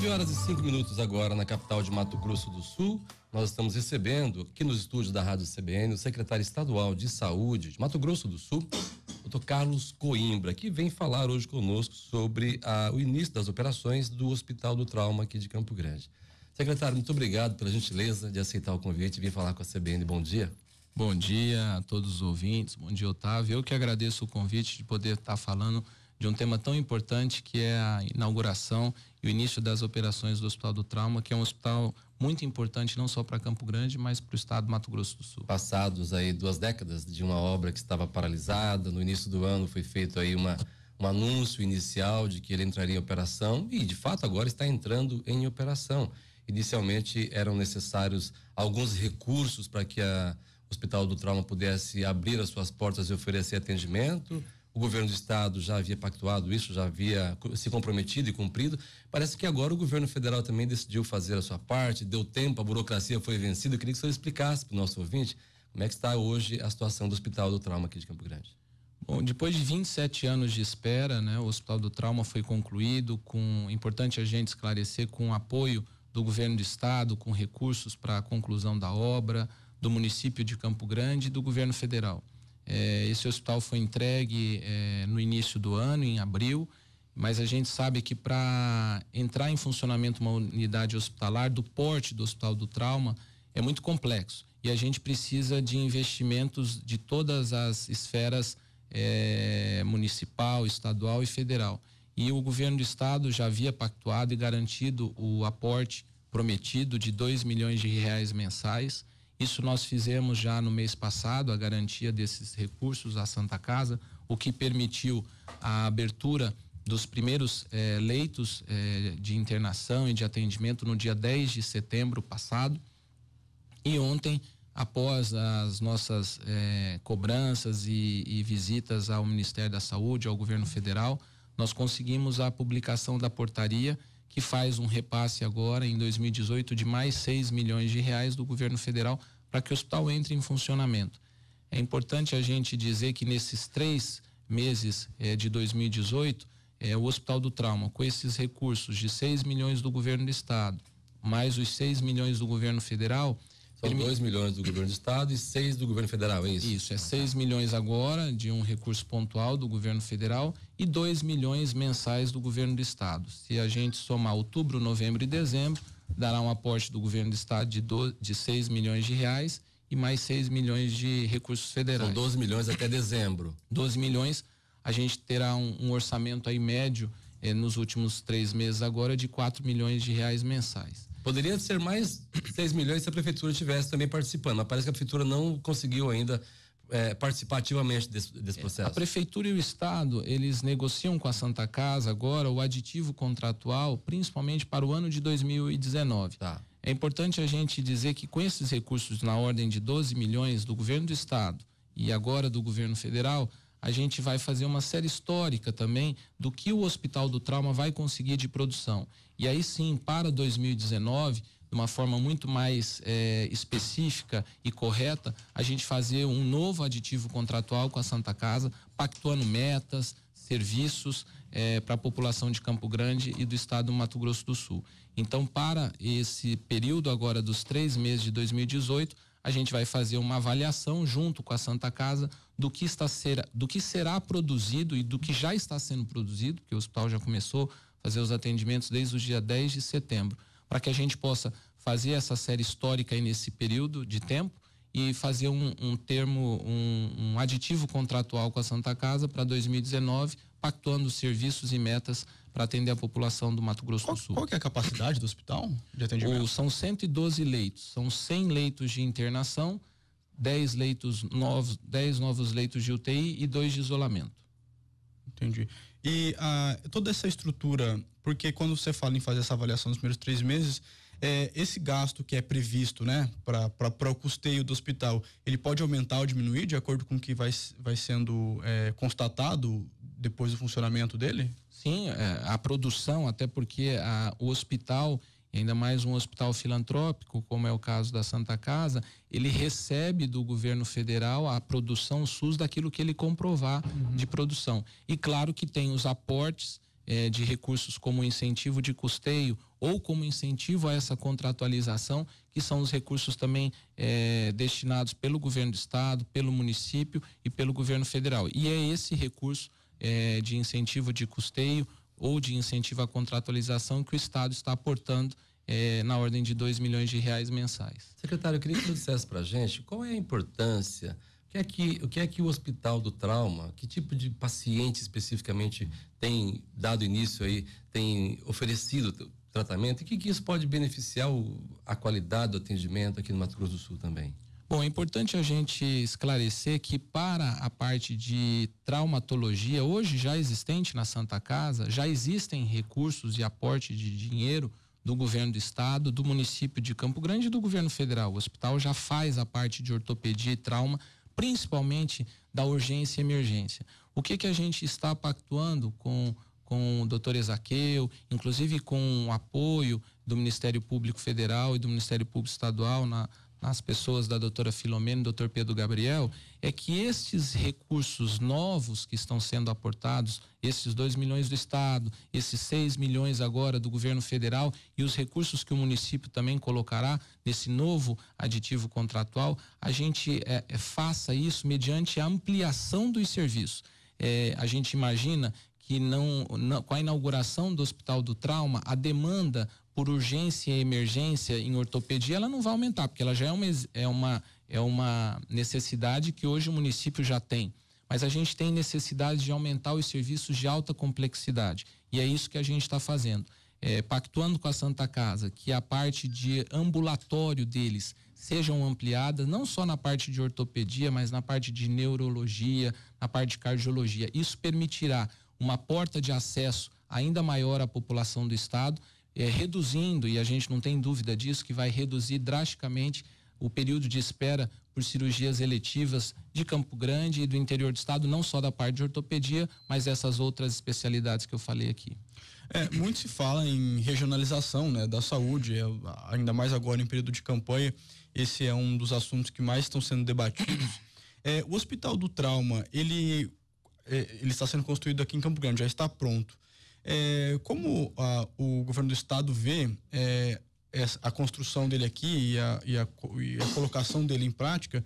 9 horas e 5 minutos agora na capital de Mato Grosso do Sul. Nós estamos recebendo aqui nos estúdios da Rádio CBN o secretário estadual de Saúde de Mato Grosso do Sul, Dr. Carlos Coimbra, que vem falar hoje conosco sobre ah, o início das operações do Hospital do Trauma aqui de Campo Grande. Secretário, muito obrigado pela gentileza de aceitar o convite e vir falar com a CBN. Bom dia. Bom dia a todos os ouvintes. Bom dia, Otávio. Eu que agradeço o convite de poder estar falando de um tema tão importante que é a inauguração e o início das operações do Hospital do Trauma, que é um hospital muito importante não só para Campo Grande, mas para o estado do Mato Grosso do Sul. Passados aí duas décadas de uma obra que estava paralisada, no início do ano foi feito aí uma um anúncio inicial de que ele entraria em operação e de fato agora está entrando em operação. Inicialmente eram necessários alguns recursos para que a Hospital do Trauma pudesse abrir as suas portas e oferecer atendimento o governo do estado já havia pactuado isso, já havia se comprometido e cumprido. Parece que agora o governo federal também decidiu fazer a sua parte, deu tempo, a burocracia foi vencida. Eu queria que o senhor explicasse para o nosso ouvinte como é que está hoje a situação do Hospital do Trauma aqui de Campo Grande. Bom, depois de 27 anos de espera, né, o Hospital do Trauma foi concluído com é importante a gente esclarecer com o apoio do governo do estado, com recursos para a conclusão da obra, do município de Campo Grande e do governo federal. É, esse hospital foi entregue é, no início do ano, em abril, mas a gente sabe que para entrar em funcionamento uma unidade hospitalar do porte do Hospital do Trauma é muito complexo e a gente precisa de investimentos de todas as esferas é, municipal, estadual e federal. E o governo do estado já havia pactuado e garantido o aporte prometido de 2 milhões de reais mensais isso nós fizemos já no mês passado, a garantia desses recursos à Santa Casa, o que permitiu a abertura dos primeiros eh, leitos eh, de internação e de atendimento no dia 10 de setembro passado. E ontem, após as nossas eh, cobranças e, e visitas ao Ministério da Saúde, ao governo federal, nós conseguimos a publicação da portaria que faz um repasse agora em 2018 de mais 6 milhões de reais do governo federal para que o hospital entre em funcionamento. É importante a gente dizer que nesses três meses eh, de 2018, eh, o Hospital do Trauma, com esses recursos de 6 milhões do governo do estado, mais os 6 milhões do governo federal, são 2 milhões do governo do estado e 6 do governo federal, é isso? Isso, é 6 ah, tá. milhões agora de um recurso pontual do governo federal e 2 milhões mensais do governo do estado. Se a gente somar outubro, novembro e dezembro, dará um aporte do governo do estado de, do, de 6 milhões de reais e mais 6 milhões de recursos federais. São 12 milhões até dezembro. 12 milhões, a gente terá um, um orçamento aí médio eh, nos últimos três meses agora de 4 milhões de reais mensais. Poderia ser mais 6 milhões se a prefeitura estivesse também participando, mas parece que a prefeitura não conseguiu ainda é, participar ativamente desse, desse, é, processo. A prefeitura e o estado eles negociam com a Santa Casa agora o aditivo contratual, principalmente para o ano de 2019. Tá. É importante a gente dizer que com esses recursos na ordem de 12 milhões do governo do estado e agora do governo federal, a gente vai fazer uma série histórica também do que o Hospital do Trauma vai conseguir de produção. E aí sim, para 2019, de uma forma muito mais é, específica e correta, a gente fazer um novo aditivo contratual com a Santa Casa, pactuando metas, serviços é, eh, para a população de Campo Grande e do estado do Mato Grosso do Sul. Então, para esse período agora dos três meses de 2018, a gente vai fazer uma avaliação junto com a Santa Casa do que está ser, do que será produzido e do que já está sendo produzido, que o hospital já começou a fazer os atendimentos desde o dia 10 de setembro, para que a gente possa fazer essa série histórica aí nesse período de tempo e fazer um, um termo, um, um aditivo contratual com a Santa Casa para 2019, pactuando serviços e metas para atender a população do Mato Grosso qual, do Sul. Qual é a capacidade do hospital de atendimento? O, são 112 leitos, são 100 leitos de internação, 10 leitos novos, 10 novos leitos de UTI e dois de isolamento. Entendi. E ah, toda essa estrutura, porque quando você fala em fazer essa avaliação nos primeiros três meses, é, esse gasto que é previsto, né, para o custeio do hospital, ele pode aumentar ou diminuir de acordo com o que vai, vai sendo é, constatado depois do funcionamento dele? Sim, é, a produção, até porque a, o hospital, ainda mais um hospital filantrópico, como é o caso da Santa Casa, ele recebe do governo federal a produção SUS daquilo que ele comprovar uhum. de produção. E claro que tem os aportes é, de recursos como incentivo de custeio ou como incentivo a essa contratualização, que são os recursos também é, destinados pelo governo do estado, pelo município e pelo governo federal. E é esse recurso é, de incentivo de custeio ou de incentivo à contratualização que o Estado está aportando é, na ordem de 2 milhões de reais mensais. Secretário, eu queria que você dissesse para gente qual é a importância, o que, é que, o que é que o Hospital do Trauma, que tipo de paciente especificamente tem dado início aí, tem oferecido tratamento e que, que isso pode beneficiar o, a qualidade do atendimento aqui no Mato Grosso do Sul também? Bom, é importante a gente esclarecer que para a parte de traumatologia, hoje já existente na Santa Casa, já existem recursos e aporte de dinheiro do governo do estado, do município de Campo Grande e do governo federal. O hospital já faz a parte de ortopedia e trauma, principalmente da urgência e emergência. O que que a gente está pactuando com com o doutor Ezaqueu, inclusive com o apoio do Ministério Público Federal e do Ministério Público Estadual na, nas pessoas da doutora Filomena e do doutor Pedro Gabriel é que estes recursos novos que estão sendo aportados, esses 2 milhões do Estado, esses 6 milhões agora do governo federal e os recursos que o município também colocará nesse novo aditivo contratual, a gente é, é, faça isso mediante a ampliação dos serviços. É, a gente imagina que não, não, com a inauguração do Hospital do Trauma, a demanda por urgência e emergência em ortopedia, ela não vai aumentar, porque ela já é uma, é uma, é uma necessidade que hoje o município já tem. Mas a gente tem necessidade de aumentar os serviços de alta complexidade. E é isso que a gente está fazendo. É, pactuando com a Santa Casa, que a parte de ambulatório deles sejam ampliadas, não só na parte de ortopedia, mas na parte de neurologia, na parte de cardiologia. Isso permitirá uma porta de acesso ainda maior à população do Estado é, reduzindo, e a gente não tem dúvida disso, que vai reduzir drasticamente o período de espera por cirurgias eletivas de Campo Grande e do interior do estado, não só da parte de ortopedia, mas essas outras especialidades que eu falei aqui. É, muito se fala em regionalização né, da saúde, é, ainda mais agora em período de campanha, esse é um dos assuntos que mais estão sendo debatidos. É, o Hospital do Trauma, ele, é, ele está sendo construído aqui em Campo Grande, já está pronto. É, como a, o governo do estado vê é, a construção dele aqui e a, e a, e a colocação dele em prática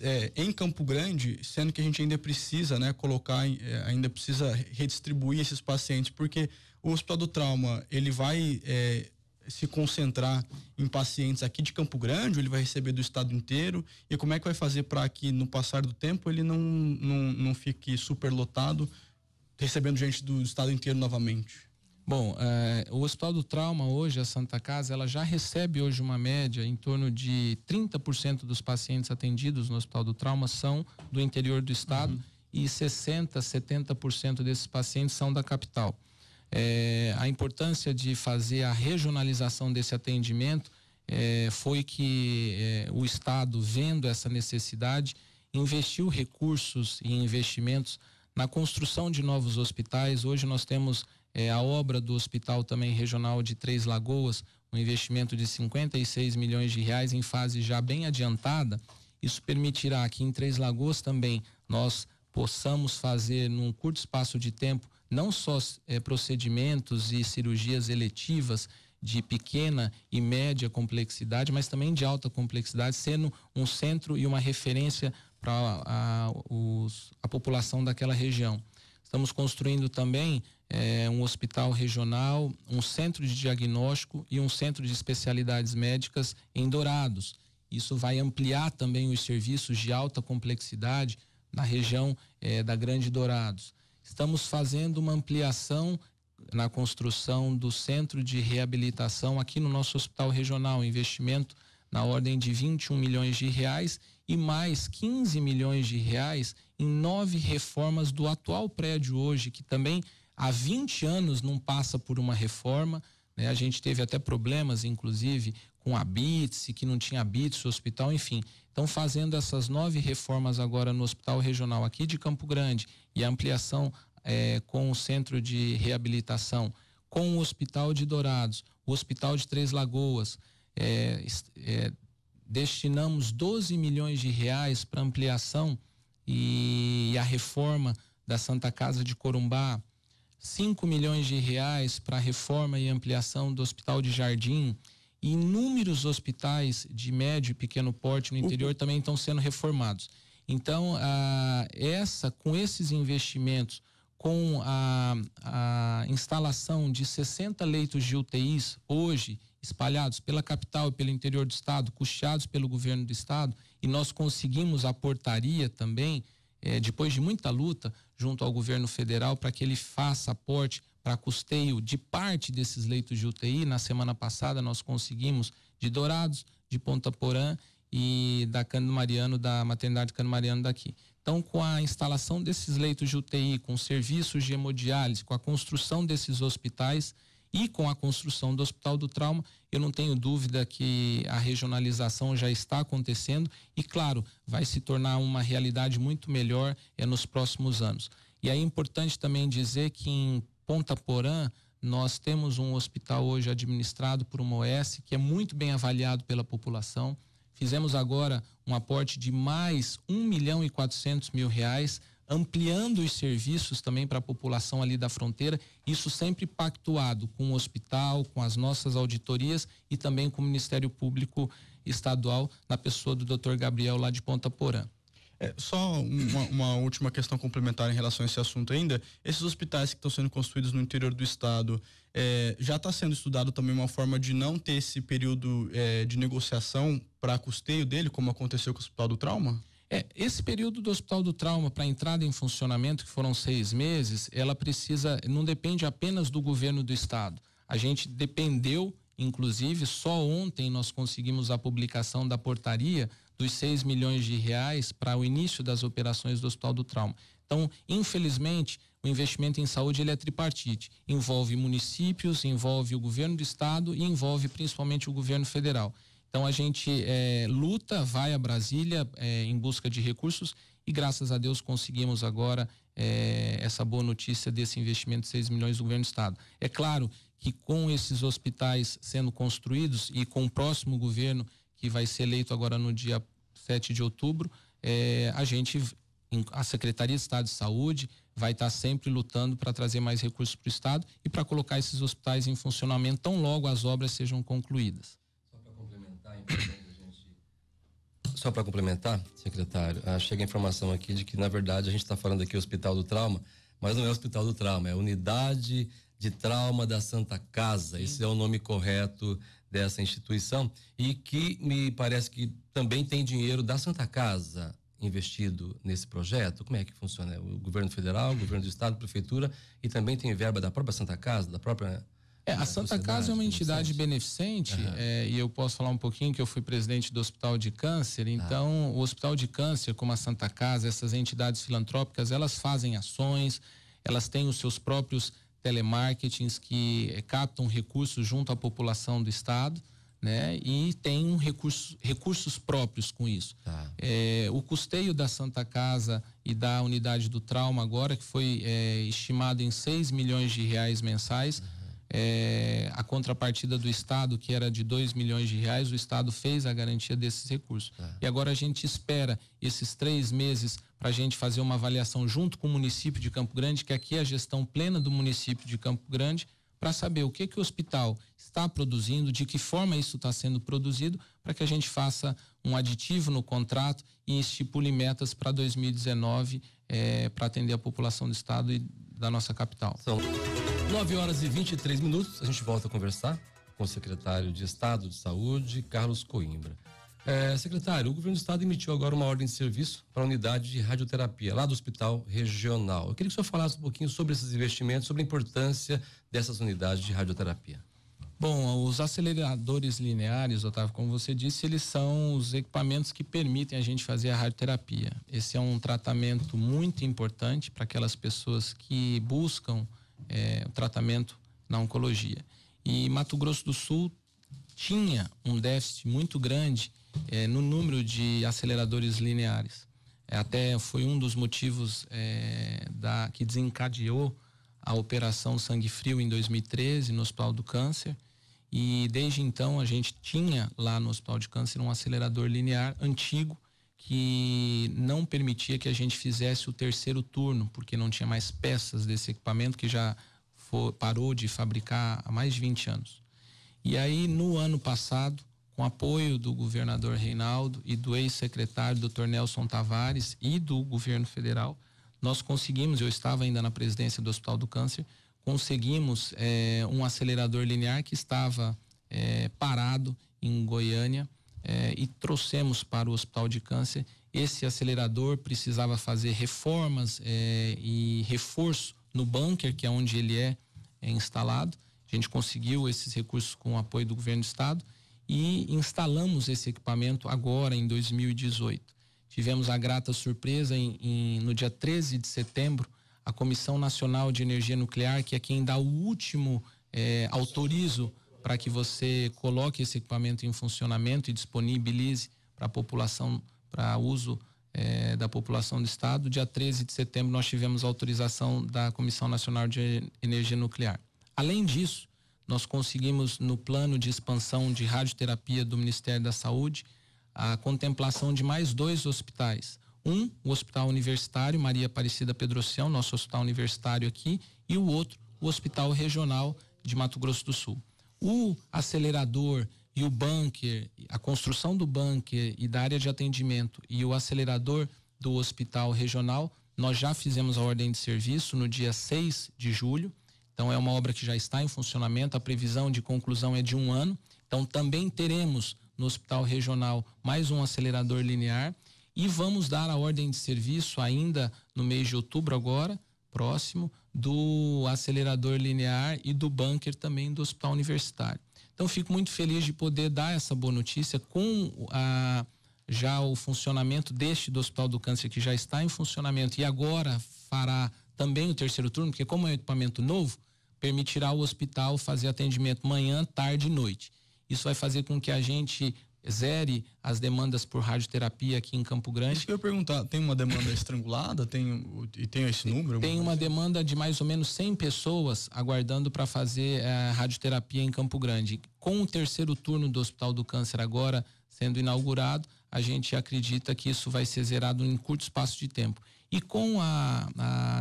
é, em Campo Grande, sendo que a gente ainda precisa, né, colocar, é, ainda precisa redistribuir esses pacientes, porque o Hospital do Trauma ele vai é, se concentrar em pacientes aqui de Campo Grande, ele vai receber do estado inteiro, e como é que vai fazer para que no passar do tempo ele não, não, não fique superlotado lotado recebendo gente do estado inteiro novamente? Bom, é, o Hospital do Trauma hoje, a Santa Casa, ela já recebe hoje uma média em torno de 30% dos pacientes atendidos no Hospital do Trauma são do interior do estado uhum. e 60, 70% desses pacientes são da capital. É, a importância de fazer a regionalização desse atendimento é, foi que o Estado, vendo essa necessidade, investiu recursos e investimentos na construção de novos hospitais, hoje nós temos é, a obra do Hospital também Regional de Três Lagoas, um investimento de 56 milhões de reais em fase já bem adiantada. Isso permitirá que em Três Lagoas também nós possamos fazer num curto espaço de tempo não só é, procedimentos e cirurgias eletivas de pequena e média complexidade, mas também de alta complexidade, sendo um centro e uma referência para a, a população daquela região. Estamos construindo também é, um hospital regional, um centro de diagnóstico e um centro de especialidades médicas em Dourados. Isso vai ampliar também os serviços de alta complexidade na região é, da Grande Dourados. Estamos fazendo uma ampliação na construção do centro de reabilitação aqui no nosso hospital regional, investimento na ordem de 21 milhões de reais e mais 15 milhões de reais em nove reformas do atual prédio hoje, que também há 20 anos não passa por uma reforma. Né? A gente teve até problemas, inclusive, com a BITS, que não tinha BITS, o hospital, enfim. Estão fazendo essas nove reformas agora no Hospital Regional aqui de Campo Grande e a ampliação é, com o centro de reabilitação, com o Hospital de Dourados, o Hospital de Três Lagoas é, é, destinamos 12 milhões de reais para ampliação e, e a reforma da Santa Casa de Corumbá, 5 milhões de reais para a reforma e ampliação do Hospital de Jardim. E inúmeros hospitais de médio e pequeno porte no interior uhum. também estão sendo reformados. Então, a, essa, com esses investimentos, com a, a instalação de 60 leitos de UTIs hoje espalhados pela capital e pelo interior do estado, custeados pelo governo do estado, e nós conseguimos a portaria também, eh, depois de muita luta, junto ao governo federal, para que ele faça aporte para custeio de parte desses leitos de UTI. Na semana passada, nós conseguimos de Dourados, de Ponta Porã e da Cano Mariano, da maternidade Cano Mariano daqui. Então, com a instalação desses leitos de UTI, com serviços de hemodiálise, com a construção desses hospitais, e com a construção do Hospital do Trauma, eu não tenho dúvida que a regionalização já está acontecendo e, claro, vai se tornar uma realidade muito melhor é, nos próximos anos. E é importante também dizer que em Ponta Porã, nós temos um hospital hoje administrado por uma OS que é muito bem avaliado pela população. Fizemos agora um aporte de mais um milhão e quatrocentos mil reais ampliando os serviços também para a população ali da fronteira, isso sempre pactuado com o hospital, com as nossas auditorias e também com o Ministério Público Estadual, na pessoa do Dr. Gabriel lá de Ponta Porã. É, só uma, uma, última questão complementar em relação a esse assunto ainda. Esses hospitais que estão sendo construídos no interior do estado, é, já está sendo estudado também uma forma de não ter esse período é, de negociação para custeio dele, como aconteceu com o Hospital do Trauma? É, esse período do Hospital do Trauma para entrada em funcionamento, que foram seis meses, ela precisa, não depende apenas do governo do estado. A gente dependeu, inclusive, só ontem nós conseguimos a publicação da portaria dos 6 milhões de reais para o início das operações do Hospital do Trauma. Então, infelizmente, o investimento em saúde ele é tripartite. Envolve municípios, envolve o governo do estado e envolve principalmente o governo federal. Então a gente é, luta, vai a Brasília é, em busca de recursos e graças a Deus conseguimos agora é, essa boa notícia desse investimento de 6 milhões do governo do estado. É claro que com esses hospitais sendo construídos e com o próximo governo que vai ser eleito agora no dia 7 de outubro, a gente, a Secretaria de Estado de Saúde, vai estar sempre lutando para trazer mais recursos para o Estado e para colocar esses hospitais em funcionamento tão logo as obras sejam concluídas. Só para complementar, secretário, ah, chega a informação aqui de que, na verdade, a gente está falando aqui Hospital do Trauma, mas não é o Hospital do Trauma, é Unidade de Trauma da Santa Casa. Esse é o nome correto dessa instituição e que me parece que também tem dinheiro da Santa Casa investido nesse projeto? Como é que funciona? O governo federal, o governo do estado, prefeitura e também tem verba da própria Santa Casa, da própria é, a Santa Casa é uma entidade beneficente uhum. é, e eu posso falar um pouquinho que eu fui presidente do Hospital de Câncer. Tá. Então, o Hospital de Câncer, como a Santa Casa, essas entidades filantrópicas, elas fazem ações, elas têm os seus próprios telemarketings que é, captam recursos junto à população do estado, né? E tem um recurso, recursos próprios com isso. Tá. É, o custeio da Santa Casa e da unidade do trauma agora que foi é, estimado em 6 milhões de reais mensais. Uhum é, a contrapartida do Estado, que era de 2 milhões de reais, o Estado fez a garantia desses recursos. É. E agora a gente espera esses três meses para a gente fazer uma avaliação junto com o município de Campo Grande, que aqui é a gestão plena do município de Campo Grande, para saber o que, que o hospital está produzindo, de que forma isso está sendo produzido, para que a gente faça um aditivo no contrato e estipule metas para 2019 é, para atender a população do estado e da nossa capital. São... 9 horas e 23 minutos, a gente volta a conversar com o secretário de Estado de Saúde, Carlos Coimbra. É, secretário, o governo do estado emitiu agora uma ordem de serviço para a unidade de radioterapia lá do Hospital Regional. Eu queria que o senhor falasse um pouquinho sobre esses investimentos, sobre a importância dessas unidades de radioterapia. Bom, os aceleradores lineares, Otávio, como você disse, eles são os equipamentos que permitem a gente fazer a radioterapia. Esse é um tratamento muito importante para aquelas pessoas que buscam é, o tratamento na oncologia. E Mato Grosso do Sul tinha um déficit muito grande é, no número de aceleradores lineares. É, até foi um dos motivos é, da, que desencadeou a operação Sangue Frio em 2013 no Hospital do Câncer. E desde então a gente tinha lá no Hospital de Câncer um acelerador linear antigo que não permitia que a gente fizesse o terceiro turno, porque não tinha mais peças desse equipamento que já for, parou de fabricar há mais de 20 anos. E aí, no ano passado, com apoio do governador Reinaldo e do ex-secretário Dr. Nelson Tavares e do governo federal, nós conseguimos, eu estava ainda na presidência do Hospital do Câncer, conseguimos é, um acelerador linear que estava é, parado em Goiânia eh, e trouxemos para o Hospital de Câncer. Esse acelerador precisava fazer reformas eh, e reforço no bunker, que é onde ele é, é instalado. A gente conseguiu esses recursos com o apoio do governo do estado e instalamos esse equipamento agora em 2018. Tivemos a grata surpresa em, em, no dia 13 de setembro, a Comissão Nacional de Energia Nuclear, que é quem dá o último eh, autorizo para que você coloque esse equipamento em funcionamento e disponibilize para a população, para uso é, da população do Estado. Dia 13 de setembro, nós tivemos autorização da Comissão Nacional de Energia Nuclear. Além disso, nós conseguimos, no plano de expansão de radioterapia do Ministério da Saúde, a contemplação de mais dois hospitais. Um, o Hospital Universitário Maria Aparecida Pedrocião, nosso hospital universitário aqui, e o outro, o Hospital Regional de Mato Grosso do Sul o acelerador e o bunker, a construção do bunker e da área de atendimento e o acelerador do hospital regional, nós já fizemos a ordem de serviço no dia 6 de julho. Então é uma obra que já está em funcionamento, a previsão de conclusão é de um ano. Então também teremos no hospital regional mais um acelerador linear e vamos dar a ordem de serviço ainda no mês de outubro agora, próximo, do acelerador linear e do bunker também do Hospital Universitário. Então fico muito feliz de poder dar essa boa notícia com a, já o funcionamento deste do Hospital do Câncer que já está em funcionamento e agora fará também o terceiro turno, porque como é um equipamento novo, permitirá ao hospital fazer atendimento manhã, tarde e noite. Isso vai fazer com que a gente zere as demandas por radioterapia aqui em Campo Grande. Isso que eu ia perguntar, tem uma demanda estrangulada? Tem, e tem esse número? Tem uma demanda de mais ou menos 100 pessoas aguardando para fazer eh, radioterapia em Campo Grande. Com o terceiro turno do Hospital do Câncer agora sendo inaugurado, a gente acredita que isso vai ser zerado em curto espaço de tempo. E com a,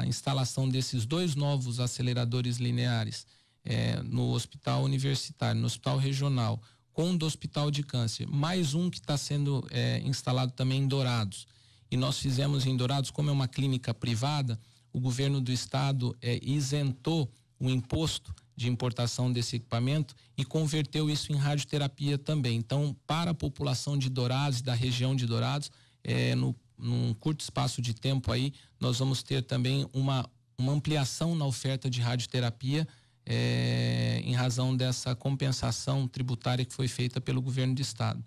a instalação desses dois novos aceleradores lineares eh, no hospital universitário, no hospital regional, com do Hospital de Câncer. Mais um que está sendo é, instalado também em Dourados. E nós fizemos em Dourados, como é uma clínica privada, o governo do estado é, isentou o imposto de importação desse equipamento e converteu isso em radioterapia também. Então, para a população de Dourados, e da região de Dourados, é, no, num curto espaço de tempo aí, nós vamos ter também uma, uma ampliação na oferta de radioterapia é, em razão dessa compensação tributária que foi feita pelo governo do estado.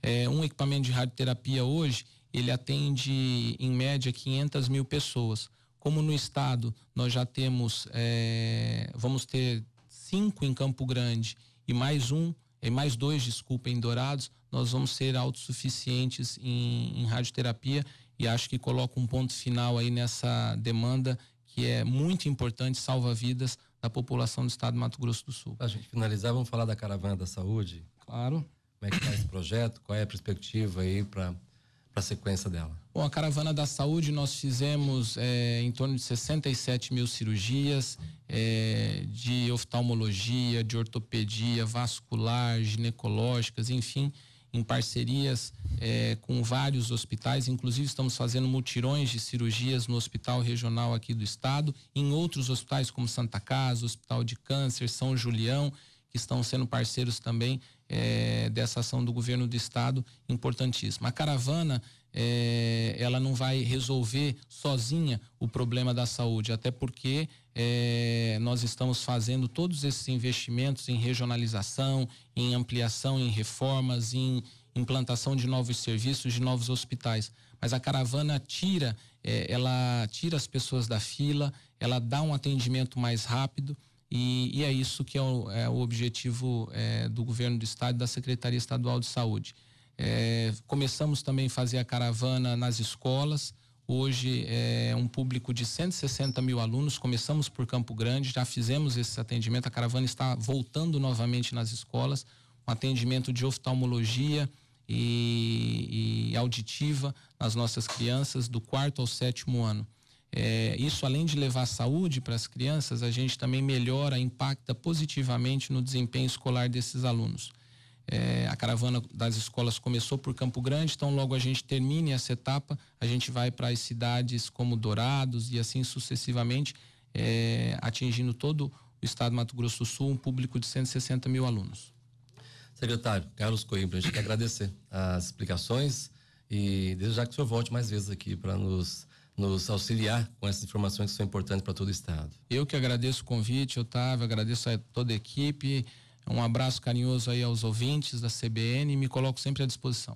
É, um equipamento de radioterapia hoje, ele atende em média 500 mil pessoas. Como no estado nós já temos, é, vamos ter cinco em Campo Grande e mais um, e mais dois, desculpa, em Dourados, nós vamos ser autossuficientes em, em radioterapia e acho que coloca um ponto final aí nessa demanda que é muito importante, salva vidas, da população do estado do Mato Grosso do Sul. A gente finalizar, vamos falar da caravana da saúde? Claro. Como é que está esse projeto? Qual é a perspectiva aí para a sequência dela? Bom, a Caravana da Saúde nós fizemos é, em torno de 67 mil cirurgias é, de oftalmologia, de ortopedia, vascular, ginecológicas, enfim em parcerias é, com vários hospitais, inclusive estamos fazendo mutirões de cirurgias no hospital regional aqui do estado, em outros hospitais como Santa Casa, Hospital de Câncer, São Julião, que estão sendo parceiros também é, dessa ação do governo do estado, importantíssima. A caravana é, ela não vai resolver sozinha o problema da saúde, até porque é, nós estamos fazendo todos esses investimentos em regionalização, em ampliação, em reformas, em implantação de novos serviços, de novos hospitais. Mas a caravana tira, é, ela tira as pessoas da fila, ela dá um atendimento mais rápido. E, e, é isso que é o, é o objetivo é, do governo do estado e da Secretaria Estadual de Saúde. É, começamos também a fazer a caravana nas escolas, Hoje é um público de 160 mil alunos. Começamos por Campo Grande, já fizemos esse atendimento. A caravana está voltando novamente nas escolas. Um atendimento de oftalmologia e, e auditiva nas nossas crianças do quarto ao sétimo ano. É, isso, além de levar saúde para as crianças, a gente também melhora, impacta positivamente no desempenho escolar desses alunos. É, a caravana das escolas começou por Campo Grande, então logo a gente termine essa etapa, a gente vai para as cidades como Dourados e assim sucessivamente, é, atingindo todo o estado do Mato Grosso do Sul, um público de 160 mil alunos. Secretário Carlos Coimbra, a gente quer agradecer as explicações e desde já que o senhor volte mais vezes aqui para nos nos auxiliar com essas informações que são importantes para todo o estado. Eu que agradeço o convite, Otávio, agradeço a toda a equipe. Um abraço carinhoso aí aos ouvintes da CBN e me coloco sempre à disposição.